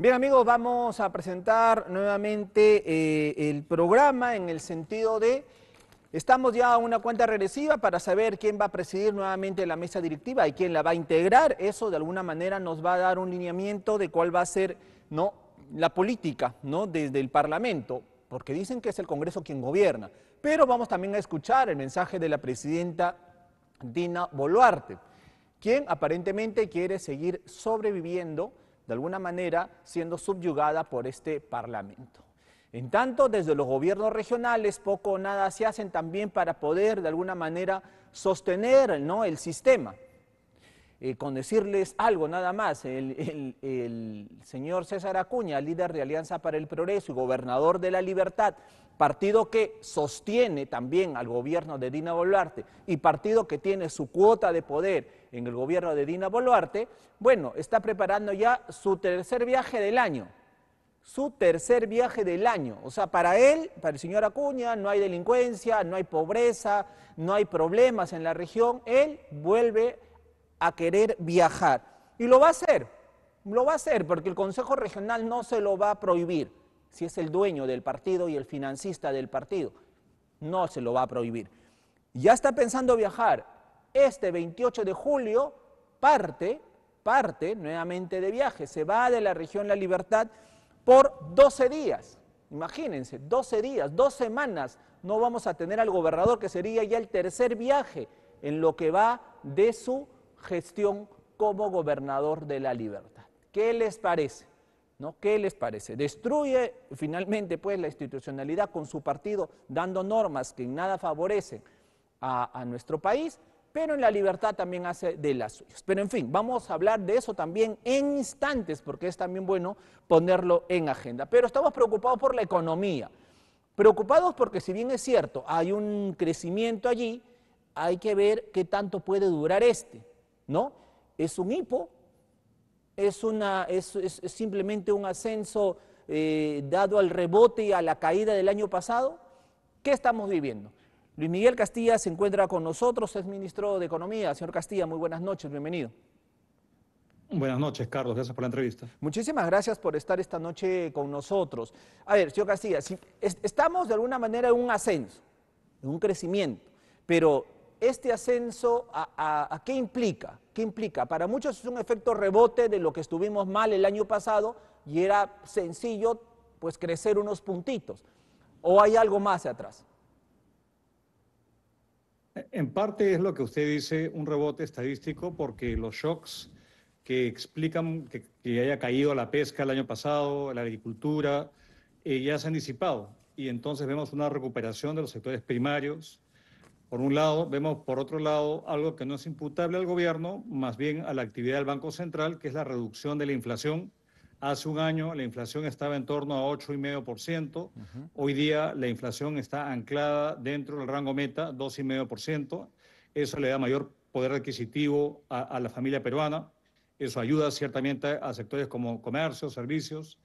Bien amigos, vamos a presentar nuevamente eh, el programa en el sentido de, estamos ya a una cuenta regresiva para saber quién va a presidir nuevamente la mesa directiva y quién la va a integrar. Eso de alguna manera nos va a dar un lineamiento de cuál va a ser ¿no? la política ¿no? desde el Parlamento, porque dicen que es el Congreso quien gobierna. Pero vamos también a escuchar el mensaje de la presidenta Dina Boluarte, quien aparentemente quiere seguir sobreviviendo de alguna manera, siendo subyugada por este Parlamento. En tanto, desde los gobiernos regionales poco o nada se hacen también para poder, de alguna manera, sostener ¿no? el sistema. Eh, con decirles algo nada más, el, el, señor César Acuña, líder de Alianza para el Progreso y gobernador de la Libertad, partido que sostiene también al gobierno de Dina Boluarte y partido que tiene su cuota de poder en el gobierno de Dina Boluarte, bueno, está preparando ya su tercer viaje del año. Su tercer viaje del año. O sea, para él, para el señor Acuña, no hay delincuencia, no hay pobreza, no hay problemas en la región. Él vuelve a querer viajar. Y lo va a hacer, lo va a hacer, porque el Consejo Regional no se lo va a prohibir, si es el dueño del partido y el financista del partido. No se lo va a prohibir. Ya está pensando viajar este 28 de julio parte, parte nuevamente de viaje, se va de la región La Libertad por 12 días. Imagínense, 12 días, dos semanas, no vamos a tener al gobernador, que sería ya el tercer viaje en lo que va de su gestión como gobernador de la libertad. ¿Qué les parece? ¿No? ¿Qué les parece? Destruye finalmente pues, la institucionalidad con su partido dando normas que en nada favorecen a, a nuestro país pero en la libertad también hace de las suyas. Pero en fin, vamos a hablar de eso también en instantes, porque es también bueno ponerlo en agenda. Pero estamos preocupados por la economía, preocupados porque si bien es cierto, hay un crecimiento allí, hay que ver qué tanto puede durar este, ¿no? Es un hipo, es, una, es, simplemente un ascenso eh, dado al rebote y a la caída del año pasado. ¿Qué estamos viviendo? Luis Miguel Castilla se encuentra con nosotros, es ministro de Economía. Señor Castilla, muy buenas noches, bienvenido. Buenas noches, Carlos, gracias por la entrevista. Muchísimas gracias por estar esta noche con nosotros. A ver, señor Castilla, si estamos de alguna manera en un ascenso, en un crecimiento, pero este ascenso, a, qué implica? ¿Qué implica? Para muchos es un efecto rebote de lo que estuvimos mal el año pasado y era sencillo pues crecer unos puntitos. ¿O hay algo más atrás? En parte es lo que usted dice, un rebote estadístico, porque los shocks que explican que, haya caído la pesca el año pasado, la agricultura, eh, ya se han disipado. Y entonces vemos una recuperación de los sectores primarios. Por un lado, vemos por otro lado algo que no es imputable al gobierno, más bien a la actividad del Banco Central, que es la reducción de la inflación Hace un año la inflación estaba en torno a 8,5%. Hoy día la inflación está anclada dentro del rango meta, 2,5%. Eso le da mayor poder adquisitivo a, a, la familia peruana. Eso ayuda ciertamente a sectores como comercio, servicios.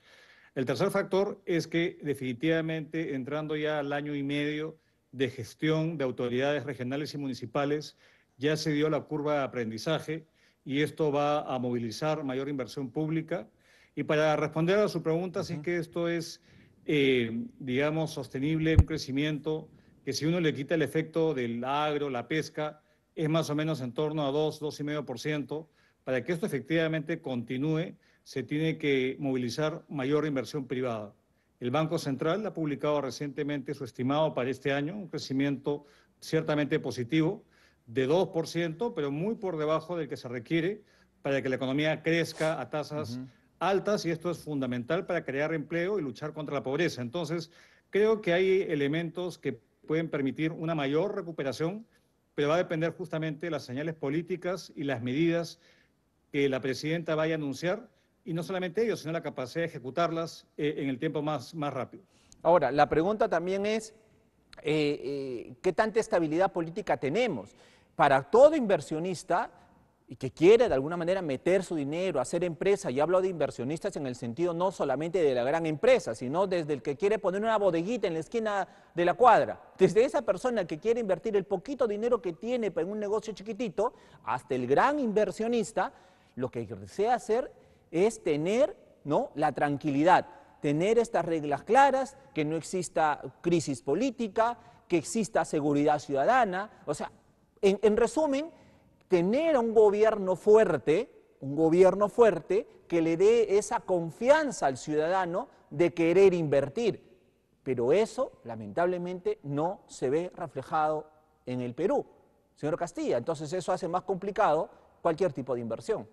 El tercer factor es que definitivamente entrando ya al año y medio de gestión de autoridades regionales y municipales, ya se dio la curva de aprendizaje y esto va a movilizar mayor inversión pública y para responder a su pregunta, si es que esto es, eh, digamos, sostenible, un crecimiento que si uno le quita el efecto del agro, la pesca, es más o menos en torno a 2, 2,5%. Para que esto efectivamente continúe, se tiene que movilizar mayor inversión privada. El Banco Central ha publicado recientemente su estimado para este año, un crecimiento ciertamente positivo de 2%, pero muy por debajo del que se requiere para que la economía crezca a tasas altas y esto es fundamental para crear empleo y luchar contra la pobreza. Entonces, creo que hay elementos que pueden permitir una mayor recuperación, pero va a depender justamente de las señales políticas y las medidas que la presidenta vaya a anunciar, y no solamente ellos, sino la capacidad de ejecutarlas eh, en el tiempo más, más rápido. Ahora, la pregunta también es, eh, eh, ¿qué tanta estabilidad política tenemos? Para todo inversionista, y que quiere de alguna manera meter su dinero, hacer empresa, y hablo de inversionistas en el sentido no solamente de la gran empresa, sino desde el que quiere poner una bodeguita en la esquina de la cuadra, desde esa persona que quiere invertir el poquito dinero que tiene en un negocio chiquitito, hasta el gran inversionista, lo que desea hacer es tener ¿no? la tranquilidad, tener estas reglas claras, que no exista crisis política, que exista seguridad ciudadana, o sea, en resumen, tener un gobierno fuerte, un gobierno fuerte que le dé esa confianza al ciudadano de querer invertir. Pero eso, lamentablemente, no se ve reflejado en el Perú, señor Castilla. Entonces eso hace más complicado cualquier tipo de inversión.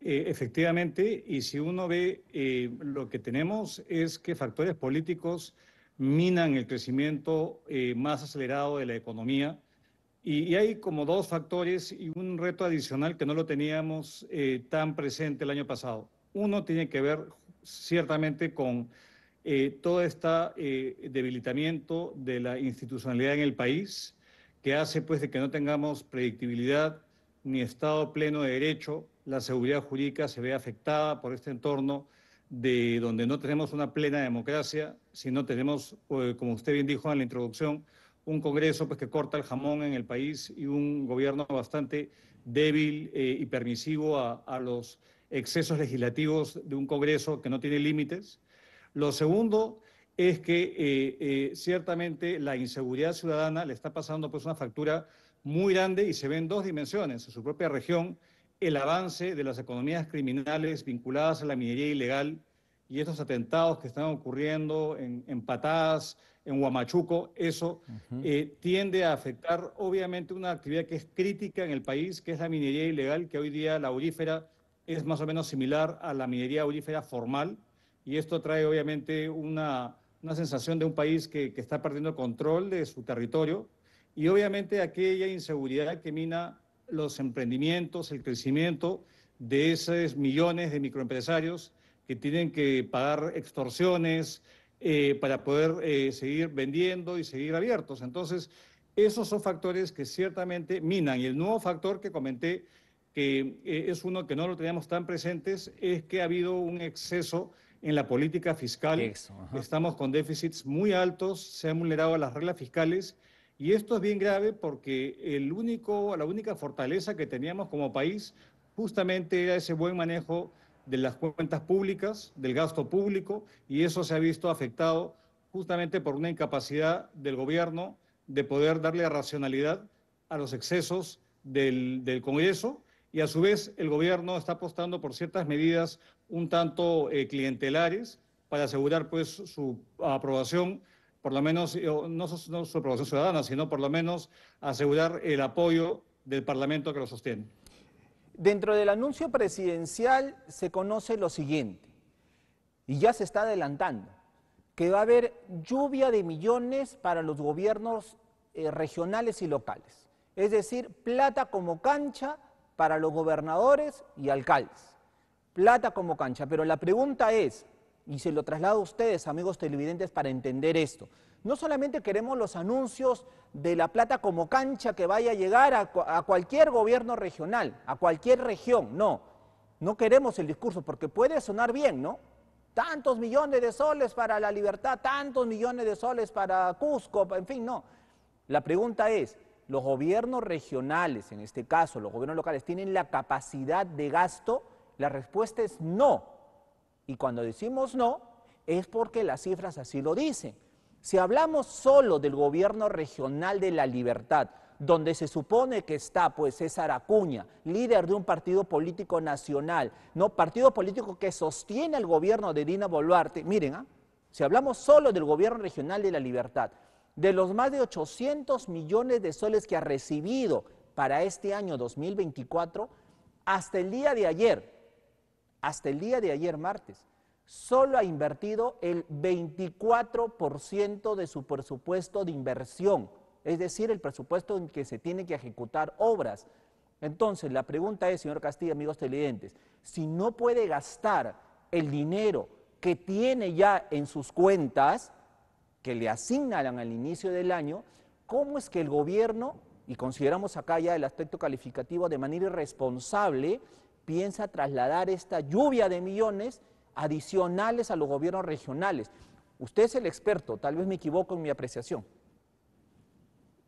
Eh, efectivamente, y si uno ve, eh, lo que tenemos es que factores políticos minan el crecimiento eh, más acelerado de la economía y, hay como dos factores y un reto adicional que no lo teníamos eh, tan presente el año pasado. Uno tiene que ver ciertamente con eh, todo este debilitamiento de la institucionalidad en el país, que hace pues de que no tengamos predictibilidad ni Estado pleno de derecho, la seguridad jurídica se ve afectada por este entorno de donde no tenemos una plena democracia, sino tenemos, como usted bien dijo en la introducción, un Congreso pues, que corta el jamón en el país y un gobierno bastante débil eh, y permisivo a, los excesos legislativos de un Congreso que no tiene límites. Lo segundo es que eh, eh, ciertamente la inseguridad ciudadana le está pasando pues, una factura muy grande y se ve en dos dimensiones, en su propia región, el avance de las economías criminales vinculadas a la minería ilegal, y estos atentados que están ocurriendo en, Patadas, en Huamachuco, eso eh, tiende a afectar obviamente una actividad que es crítica en el país, que es la minería ilegal, que hoy día la aurífera es más o menos similar a la minería aurífera formal, y esto trae obviamente una, sensación de un país que, que está perdiendo control de su territorio, y obviamente aquella inseguridad que mina los emprendimientos, el crecimiento de esos millones de microempresarios que tienen que pagar extorsiones eh, para poder eh, seguir vendiendo y seguir abiertos. Entonces, esos son factores que ciertamente minan. Y el nuevo factor que comenté, que eh, es uno que no lo teníamos tan presentes, es que ha habido un exceso en la política fiscal. Estamos con déficits muy altos, se han vulnerado las reglas fiscales. Y esto es bien grave porque el único, la única fortaleza que teníamos como país justamente era ese buen manejo de las cuentas públicas, del gasto público, y eso se ha visto afectado justamente por una incapacidad del gobierno de poder darle racionalidad a los excesos del, del Congreso y a su vez el gobierno está apostando por ciertas medidas un tanto eh, clientelares para asegurar pues su aprobación, por lo menos, eh, no, no su aprobación ciudadana, sino por lo menos asegurar el apoyo del Parlamento que lo sostiene. Dentro del anuncio presidencial se conoce lo siguiente, y ya se está adelantando, que va a haber lluvia de millones para los gobiernos eh, regionales y locales, es decir, plata como cancha para los gobernadores y alcaldes, plata como cancha. Pero la pregunta es, y se lo traslado a ustedes, amigos televidentes, para entender esto, no solamente queremos los anuncios de La Plata como cancha que vaya a llegar a, cualquier gobierno regional, a cualquier región, no. No queremos el discurso porque puede sonar bien, ¿no? Tantos millones de soles para la libertad, tantos millones de soles para Cusco, en fin, no. La pregunta es, los gobiernos regionales, en este caso los gobiernos locales, tienen la capacidad de gasto? La respuesta es no. Y cuando decimos no, es porque las cifras así lo dicen. Si hablamos solo del gobierno regional de la libertad, donde se supone que está pues César Acuña, líder de un partido político nacional, no partido político que sostiene al gobierno de Dina Boluarte. Miren, ¿ah? si hablamos solo del gobierno regional de la libertad, de los más de 800 millones de soles que ha recibido para este año 2024, hasta el día de ayer, hasta el día de ayer martes, solo ha invertido el 24% de su presupuesto de inversión, es decir, el presupuesto en que se tiene que ejecutar obras. Entonces, la pregunta es, señor Castillo, amigos televidentes, si no puede gastar el dinero que tiene ya en sus cuentas, que le asignan al inicio del año, ¿cómo es que el gobierno, y consideramos acá ya el aspecto calificativo de manera irresponsable, piensa trasladar esta lluvia de millones adicionales a los gobiernos regionales. Usted es el experto, tal vez me equivoco en mi apreciación.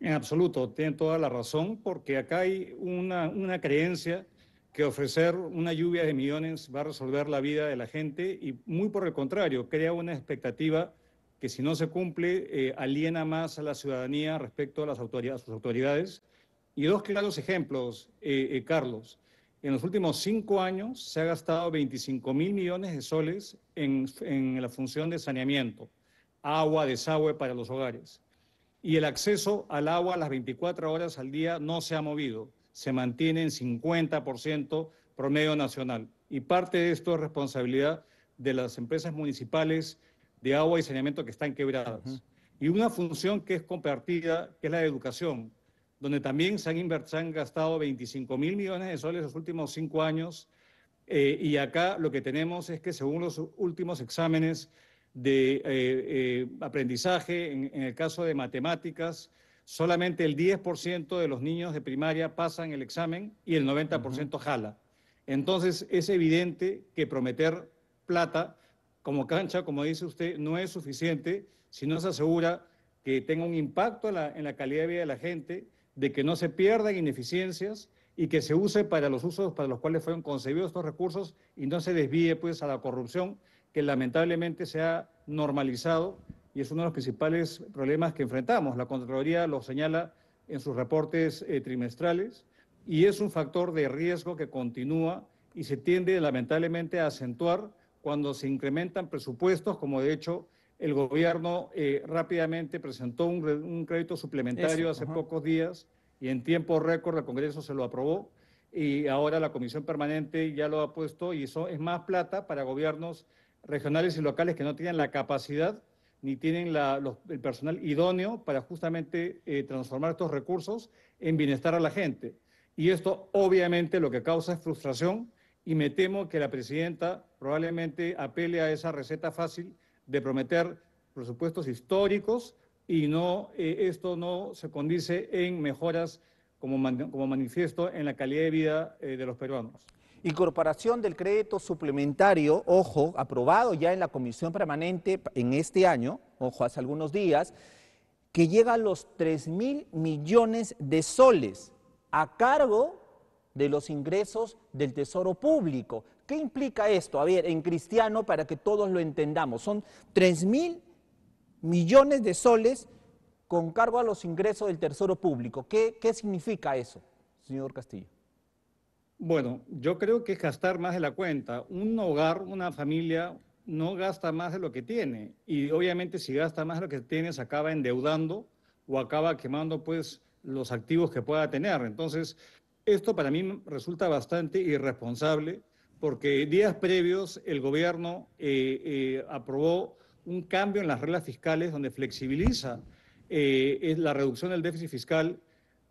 En absoluto, tiene toda la razón, porque acá hay una, creencia que ofrecer una lluvia de millones va a resolver la vida de la gente y muy por el contrario, crea una expectativa que si no se cumple eh, aliena más a la ciudadanía respecto a, las autoridades, sus autoridades. Y dos claros ejemplos, eh, eh, Carlos en los últimos cinco años se ha gastado 25 mil millones de soles en, la función de saneamiento, agua, desagüe para los hogares. Y el acceso al agua a las 24 horas al día no se ha movido, se mantiene en 50% promedio nacional. Y parte de esto es responsabilidad de las empresas municipales de agua y saneamiento que están quebradas. Y una función que es compartida, que es la de educación donde también se han, han gastado 25 mil millones de soles los últimos cinco años. Eh, y acá lo que tenemos es que según los últimos exámenes de eh, eh, aprendizaje, en, el caso de matemáticas, solamente el 10% de los niños de primaria pasan el examen y el 90% jala. Entonces es evidente que prometer plata como cancha, como dice usted, no es suficiente si no se asegura que tenga un impacto en la, en la calidad de vida de la gente de que no se pierdan ineficiencias y que se use para los usos para los cuales fueron concebidos estos recursos y no se desvíe pues a la corrupción que lamentablemente se ha normalizado y es uno de los principales problemas que enfrentamos. La Contraloría lo señala en sus reportes eh, trimestrales y es un factor de riesgo que continúa y se tiende lamentablemente a acentuar cuando se incrementan presupuestos, como de hecho el gobierno eh, rápidamente presentó un, crédito suplementario hace pocos días y en tiempo récord el Congreso se lo aprobó y ahora la Comisión Permanente ya lo ha puesto y eso es más plata para gobiernos regionales y locales que no tienen la capacidad ni tienen el personal idóneo para justamente eh, transformar estos recursos en bienestar a la gente. Y esto obviamente lo que causa es frustración y me temo que la presidenta probablemente apele a esa receta fácil de prometer presupuestos históricos y no, eh, esto no se condice en mejoras como, manifiesto en la calidad de vida eh, de los peruanos. Incorporación del crédito suplementario, ojo, aprobado ya en la Comisión Permanente en este año, ojo, hace algunos días, que llega a los 3 mil millones de soles a cargo de los ingresos del Tesoro Público. ¿Qué implica esto? A ver, en cristiano, para que todos lo entendamos, son 3 mil millones de soles con cargo a los ingresos del Tesoro Público. ¿Qué, ¿Qué, significa eso, señor Castillo? Bueno, yo creo que es gastar más de la cuenta. Un hogar, una familia, no gasta más de lo que tiene. Y obviamente si gasta más de lo que tiene, se acaba endeudando o acaba quemando pues los activos que pueda tener. Entonces, esto para mí resulta bastante irresponsable porque días previos el gobierno eh, eh, aprobó un cambio en las reglas fiscales donde flexibiliza eh, la reducción del déficit fiscal.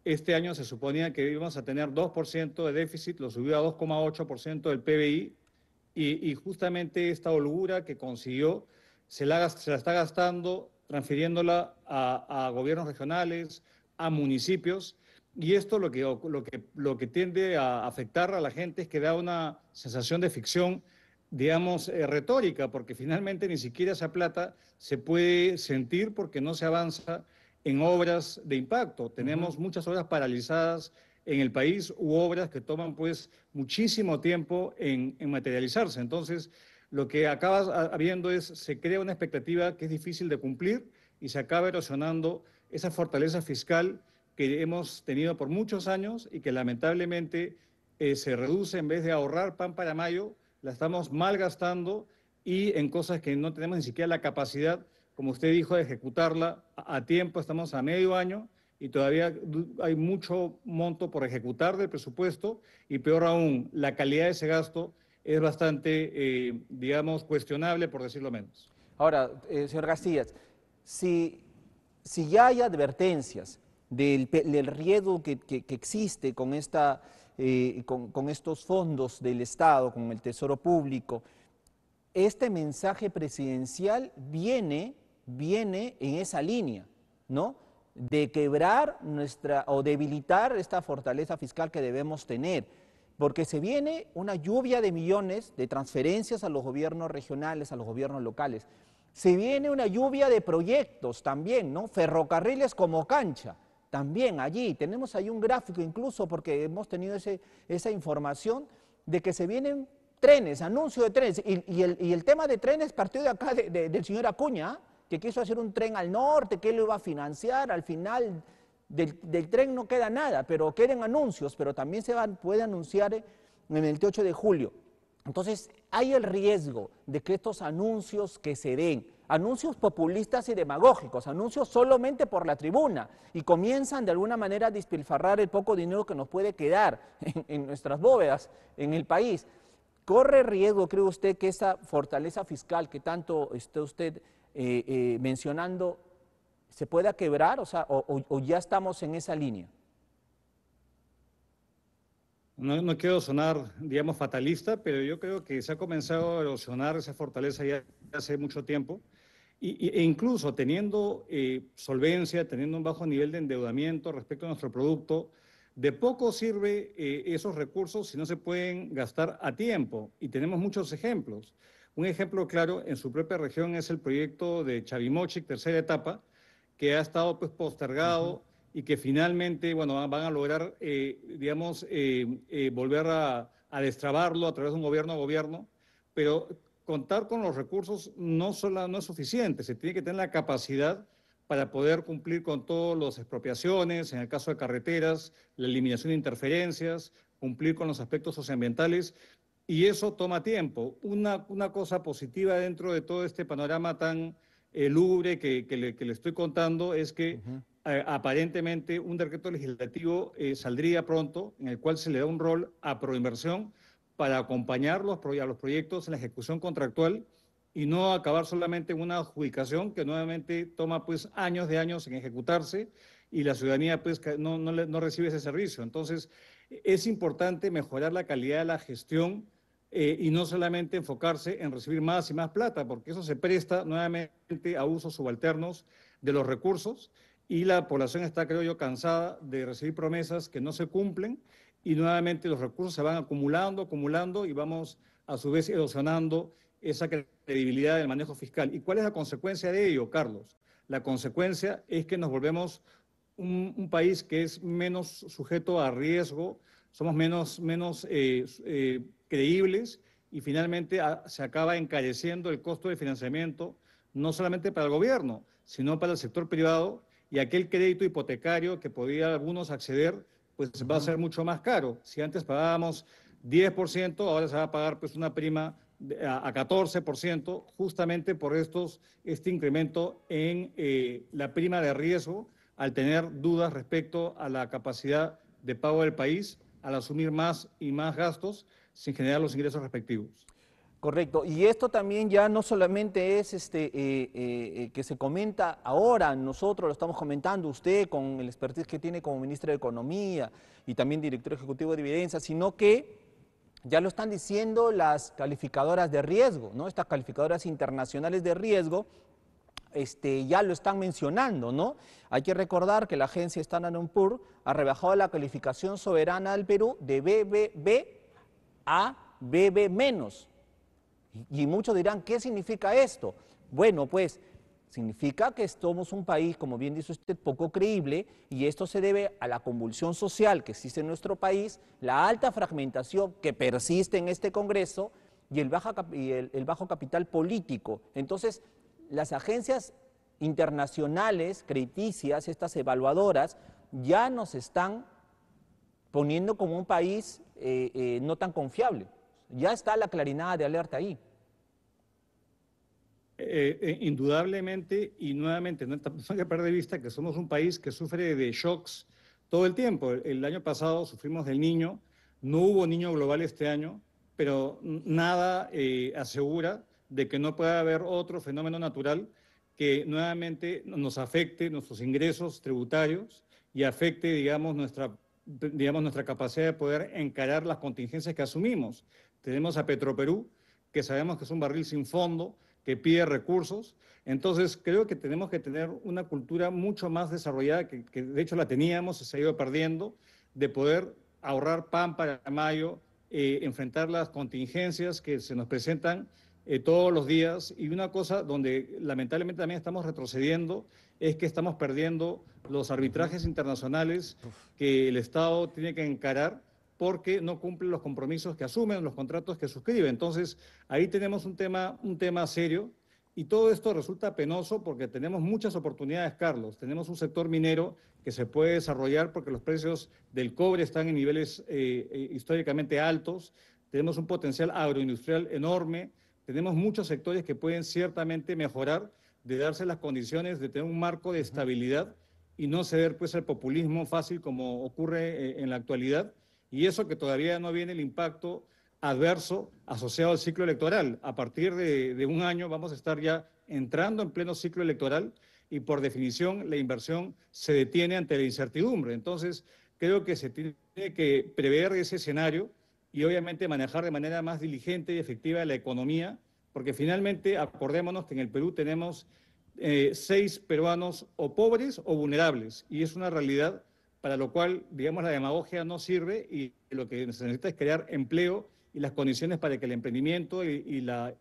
Este año se suponía que íbamos a tener 2% de déficit, lo subió a 2,8% del PBI y, justamente esta holgura que consiguió se la, se está gastando transfiriéndola a gobiernos regionales, a municipios y esto lo que, lo que, lo que tiende a afectar a la gente es que da una sensación de ficción, digamos, eh, retórica, porque finalmente ni siquiera esa plata se puede sentir porque no se avanza en obras de impacto. Tenemos muchas obras paralizadas en el país u obras que toman pues muchísimo tiempo en, en materializarse. Entonces, lo que acaba habiendo es, se crea una expectativa que es difícil de cumplir y se acaba erosionando esa fortaleza fiscal que hemos tenido por muchos años y que lamentablemente eh, se reduce en vez de ahorrar pan para mayo, la estamos malgastando y en cosas que no tenemos ni siquiera la capacidad, como usted dijo, de ejecutarla a tiempo, estamos a medio año y todavía hay mucho monto por ejecutar del presupuesto y peor aún, la calidad de ese gasto es bastante, eh, digamos, cuestionable, por decirlo menos. Ahora, eh, señor García, si, si ya hay advertencias, del, riesgo que, existe con, esta, eh, con estos fondos del Estado, con el Tesoro Público. Este mensaje presidencial viene, viene en esa línea, ¿no? de quebrar nuestra o debilitar esta fortaleza fiscal que debemos tener, porque se viene una lluvia de millones de transferencias a los gobiernos regionales, a los gobiernos locales. Se viene una lluvia de proyectos también, ¿no? Ferrocarriles como cancha también allí. Tenemos ahí un gráfico incluso porque hemos tenido ese, esa información de que se vienen trenes, anuncio de trenes. Y, el, tema de trenes partió de acá del señor Acuña, que quiso hacer un tren al norte, que lo iba a financiar. Al final del, tren no queda nada, pero queden anuncios, pero también se van, puede anunciar en el 28 de julio. Entonces, hay el riesgo de que estos anuncios que se den, anuncios populistas y demagógicos, anuncios solamente por la tribuna, y comienzan de alguna manera a despilfarrar el poco dinero que nos puede quedar en, nuestras bóvedas, en el país. ¿Corre riesgo, cree usted, que esa fortaleza fiscal que tanto está usted eh, eh, mencionando se pueda quebrar o, sea, o, ya estamos en esa línea? No, no quiero sonar, digamos, fatalista, pero yo creo que se ha comenzado a erosionar esa fortaleza ya hace mucho tiempo e incluso teniendo eh, solvencia, teniendo un bajo nivel de endeudamiento respecto a nuestro producto, de poco sirve eh, esos recursos si no se pueden gastar a tiempo. Y tenemos muchos ejemplos. Un ejemplo claro en su propia región es el proyecto de Chavimochic, tercera etapa, que ha estado pues, postergado y que finalmente bueno, van a lograr, eh, digamos, volver a, a destrabarlo a través de un gobierno a gobierno pero contar con los recursos no, no es suficiente, se tiene que tener la capacidad para poder cumplir con todas las expropiaciones, en el caso de carreteras, la eliminación de interferencias, cumplir con los aspectos socioambientales, y eso toma tiempo. Una, una cosa positiva dentro de todo este panorama tan eh, lúgubre que, que, le, estoy contando es que aparentemente un decreto legislativo eh, saldría pronto en el cual se le da un rol a proinversión para acompañar a los proyectos en la ejecución contractual y no acabar solamente en una adjudicación que nuevamente toma pues años de años en ejecutarse y la ciudadanía pues no, recibe ese servicio. Entonces, es importante mejorar la calidad de la gestión eh, y no solamente enfocarse en recibir más y más plata, porque eso se presta nuevamente a usos subalternos de los recursos y la población está, creo yo, cansada de recibir promesas que no se cumplen y nuevamente los recursos se van acumulando, acumulando y vamos a su vez erosionando esa credibilidad del manejo fiscal. ¿Y cuál es la consecuencia de ello, Carlos? La consecuencia es que nos volvemos un, país que es menos sujeto a riesgo, somos menos, menos eh, eh, creíbles y finalmente ah, se acaba encareciendo el costo de financiamiento, no solamente para el gobierno, sino para el sector privado y aquel crédito hipotecario que podía algunos acceder pues va a ser mucho más caro. Si antes pagábamos 10%, ahora se va a pagar pues una prima a 14%, justamente por estos, este incremento en eh, la prima de riesgo, al tener dudas respecto a la capacidad de pago del país, al asumir más y más gastos sin generar los ingresos respectivos. Correcto. Y esto también ya no solamente es este, eh, eh, eh, que se comenta ahora, nosotros lo estamos comentando, usted con el expertise que tiene como Ministro de Economía y también director ejecutivo de Evidencia, sino que ya lo están diciendo las calificadoras de riesgo, ¿no? Estas calificadoras internacionales de riesgo este, ya lo están mencionando, ¿no? Hay que recordar que la agencia Standard Poor's ha rebajado la calificación soberana del Perú de BBB a BB menos y muchos dirán, ¿qué significa esto? Bueno, pues significa que somos un país, como bien dice usted, poco creíble y esto se debe a la convulsión social que existe en nuestro país, la alta fragmentación que persiste en este Congreso y el, el, bajo capital político. Entonces, las agencias internacionales, crediticias, estas evaluadoras, ya nos están poniendo como un país eh, eh, no tan confiable. Ya está la clarinada de alerta ahí. Eh, eh, indudablemente y nuevamente, no hay que perder de vista que somos un país que sufre de shocks todo el tiempo. El, año pasado sufrimos del niño, no hubo niño global este año, pero nada eh, asegura de que no pueda haber otro fenómeno natural que nuevamente nos afecte nuestros ingresos tributarios y afecte, digamos, nuestra, digamos, nuestra capacidad de poder encarar las contingencias que asumimos. Tenemos a Petroperú, que sabemos que es un barril sin fondo, que pide recursos. Entonces, creo que tenemos que tener una cultura mucho más desarrollada, que, de hecho la teníamos, se ha ido perdiendo, de poder ahorrar pan para mayo, eh, enfrentar las contingencias que se nos presentan eh, todos los días. Y una cosa donde lamentablemente también estamos retrocediendo es que estamos perdiendo los arbitrajes internacionales que el Estado tiene que encarar porque no cumplen los compromisos que asumen, los contratos que suscriben. Entonces, ahí tenemos un tema, un tema serio y todo esto resulta penoso porque tenemos muchas oportunidades, Carlos. Tenemos un sector minero que se puede desarrollar porque los precios del cobre están en niveles eh, eh, históricamente altos. Tenemos un potencial agroindustrial enorme. Tenemos muchos sectores que pueden ciertamente mejorar de darse las condiciones de tener un marco de estabilidad y no ceder pues al populismo fácil como ocurre eh, en la actualidad y eso que todavía no viene el impacto adverso asociado al ciclo electoral. A partir de, un año vamos a estar ya entrando en pleno ciclo electoral y por definición la inversión se detiene ante la incertidumbre. Entonces, creo que se tiene que prever ese escenario y obviamente manejar de manera más diligente y efectiva la economía, porque finalmente acordémonos que en el Perú tenemos eh, seis peruanos o pobres o vulnerables, y es una realidad para lo cual, digamos, la demagogia no sirve y lo que se necesita es crear empleo y las condiciones para que el emprendimiento y, la,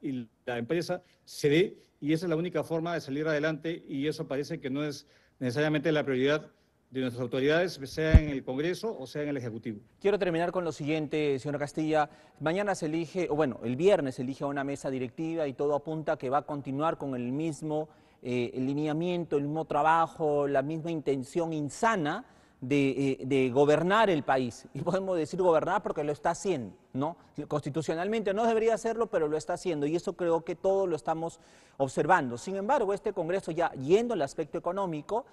empresa se dé y esa es la única forma de salir adelante y eso parece que no es necesariamente la prioridad de nuestras autoridades, sea en el Congreso o sea en el Ejecutivo. Quiero terminar con lo siguiente, señora Castilla. Mañana se elige, o bueno, el viernes se elige a una mesa directiva y todo apunta que va a continuar con el mismo eh, lineamiento, el mismo trabajo, la misma intención insana eh, de, gobernar el país. Y podemos decir gobernar porque lo está haciendo, ¿no? Constitucionalmente no debería hacerlo, pero lo está haciendo. Y eso creo que todos lo estamos observando. Sin embargo, este Congreso ya yendo al aspecto económico,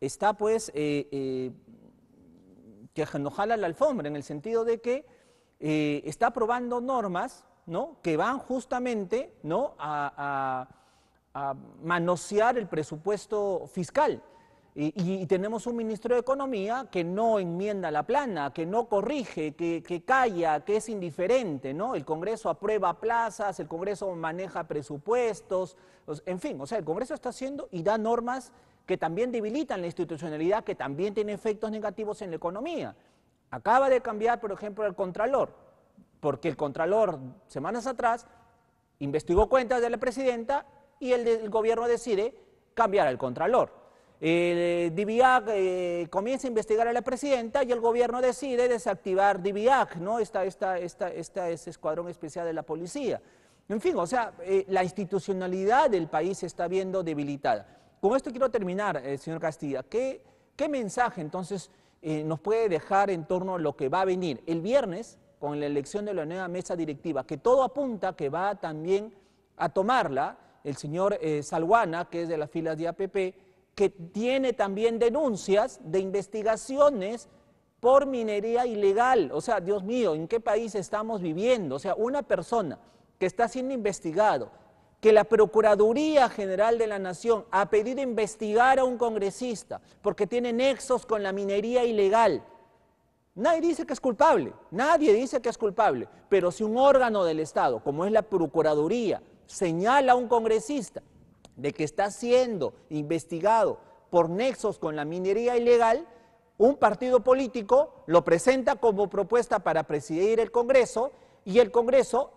está pues eh, eh que la alfombra, en el sentido de que eh, está aprobando normas, ¿no? Que van justamente, ¿no? a manosear el presupuesto fiscal. Y, tenemos un ministro de Economía que no enmienda la plana, que no corrige, que, calla, que es indiferente, ¿no? El Congreso aprueba plazas, el Congreso maneja presupuestos, en fin, o sea, el Congreso está haciendo y da normas que también debilitan la institucionalidad, que también tienen efectos negativos en la economía. Acaba de cambiar, por ejemplo, el Contralor, porque el Contralor, semanas atrás, investigó cuentas de la presidenta y el, el gobierno decide cambiar al Contralor eh, DIVIAC eh, comienza a investigar a la presidenta y el gobierno decide desactivar DIVIAC, ¿no? Esta, esta, esta, escuadrón especial de la policía. En fin, o sea, eh, la institucionalidad del país se está viendo debilitada. Con esto quiero terminar, eh, señor Castilla. ¿Qué, qué mensaje entonces nos puede dejar en torno a lo que va a venir el viernes con la elección de la nueva mesa directiva? Que todo apunta que va también a tomarla el señor Salguana, que es de las filas de APP, que tiene también denuncias de investigaciones por minería ilegal. O sea, Dios mío, ¿en qué país estamos viviendo? O sea, una persona que está siendo investigado, que la Procuraduría General de la Nación ha pedido investigar a un congresista porque tiene nexos con la minería ilegal. Nadie dice que es culpable, nadie dice que es culpable, pero si un órgano del Estado, como es la Procuraduría, señala a un congresista de que está siendo investigado por nexos con la minería ilegal, un partido político lo presenta como propuesta para presidir el Congreso y el Congreso,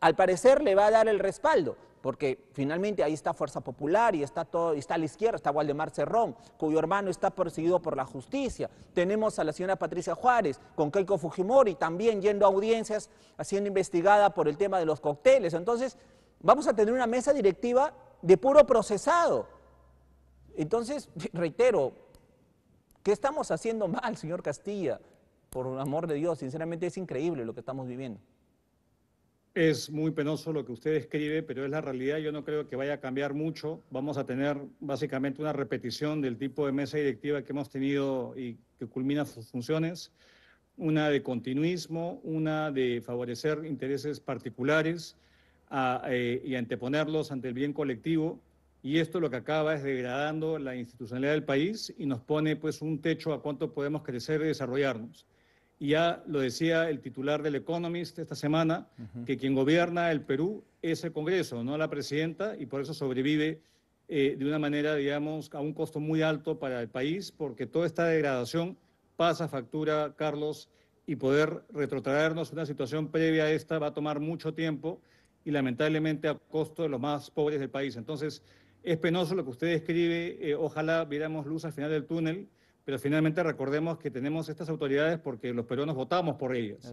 al parecer, le va a dar el respaldo, porque finalmente ahí está Fuerza Popular y está, todo, está a la izquierda, está Waldemar Cerrón, cuyo hermano está perseguido por la justicia. Tenemos a la señora Patricia Juárez con Keiko Fujimori también yendo a audiencias, siendo investigada por el tema de los cócteles. Entonces, vamos a tener una mesa directiva de puro procesado. Entonces, reitero, ¿qué estamos haciendo mal, señor Castilla? Por el amor de Dios, sinceramente es increíble lo que estamos viviendo. Es muy penoso lo que usted escribe, pero es la realidad. Yo no creo que vaya a cambiar mucho. Vamos a tener básicamente una repetición del tipo de mesa directiva que hemos tenido y que culmina sus funciones. Una de continuismo, una de favorecer intereses particulares. Eh, y anteponerlos ante el bien colectivo. Y esto lo que acaba es degradando la institucionalidad del país y nos pone pues un techo a cuánto podemos crecer y desarrollarnos. Y ya lo decía el titular del Economist esta semana, que quien gobierna el Perú es el Congreso, no la presidenta, y por eso sobrevive eh, de una manera, digamos, a un costo muy alto para el país, porque toda esta degradación pasa factura, Carlos, y poder retrotraernos una situación previa a esta va a tomar mucho tiempo y lamentablemente a costo de los más pobres del país. Entonces, es penoso lo que usted describe, eh, ojalá viéramos luz al final del túnel, pero finalmente recordemos que tenemos estas autoridades porque los peruanos votamos por ellas.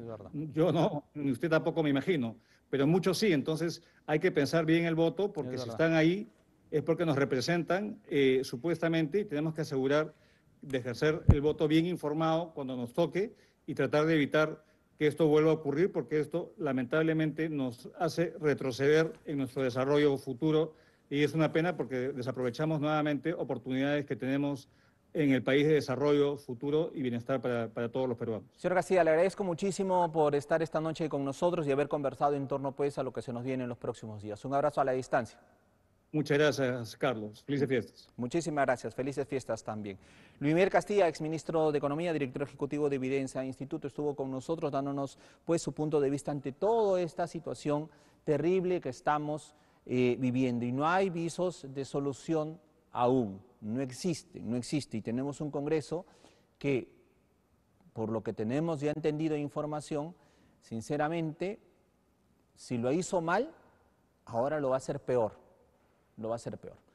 Yo no, ni usted tampoco me imagino, pero muchos sí, entonces hay que pensar bien el voto porque si están ahí es porque nos representan eh, supuestamente y tenemos que asegurar de ejercer el voto bien informado cuando nos toque y tratar de evitar que esto vuelva a ocurrir porque esto lamentablemente nos hace retroceder en nuestro desarrollo futuro y es una pena porque desaprovechamos nuevamente oportunidades que tenemos en el país de desarrollo, futuro y bienestar para, para, todos los peruanos. Señor García, le agradezco muchísimo por estar esta noche con nosotros y haber conversado en torno pues, a lo que se nos viene en los próximos días. Un abrazo a la distancia. Muchas gracias, Carlos. Felices fiestas. Muchísimas gracias. Felices fiestas también. Luis Miguel Castilla, exministro de Economía, director ejecutivo de Evidencia Instituto, estuvo con nosotros dándonos pues, su punto de vista ante toda esta situación terrible que estamos eh, viviendo. Y no hay visos de solución aún. No existe, no existe. Y tenemos un Congreso que, por lo que tenemos ya entendido información, sinceramente, si lo hizo mal, ahora lo va a hacer peor no va a ser peor.